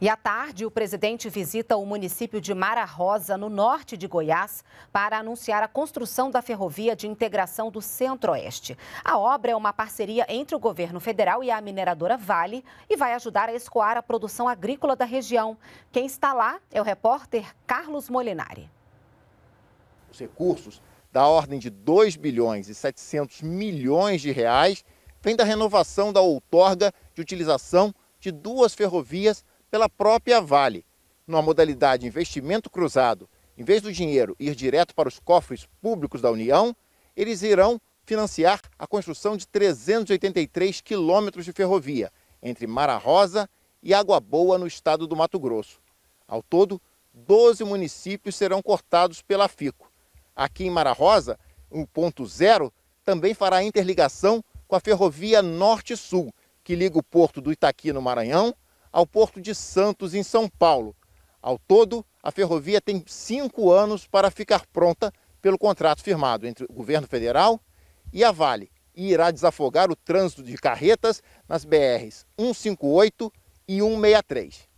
E à tarde, o presidente visita o município de Mara Rosa, no norte de Goiás, para anunciar a construção da ferrovia de integração do Centro-Oeste. A obra é uma parceria entre o governo federal e a mineradora Vale e vai ajudar a escoar a produção agrícola da região. Quem está lá é o repórter Carlos Molinari. Os recursos da ordem de 2 bilhões e 700 milhões de reais vêm da renovação da outorga de utilização de duas ferrovias pela própria Vale. Numa modalidade investimento cruzado, em vez do dinheiro ir direto para os cofres públicos da União, eles irão financiar a construção de 383 quilômetros de ferrovia entre Mara Rosa e Água Boa, no estado do Mato Grosso. Ao todo, 12 municípios serão cortados pela FICO. Aqui em Mara Rosa, zero também fará interligação com a Ferrovia Norte-Sul, que liga o porto do Itaqui, no Maranhão, ao Porto de Santos, em São Paulo. Ao todo, a ferrovia tem cinco anos para ficar pronta pelo contrato firmado entre o governo federal e a Vale, e irá desafogar o trânsito de carretas nas BRs 158 e 163.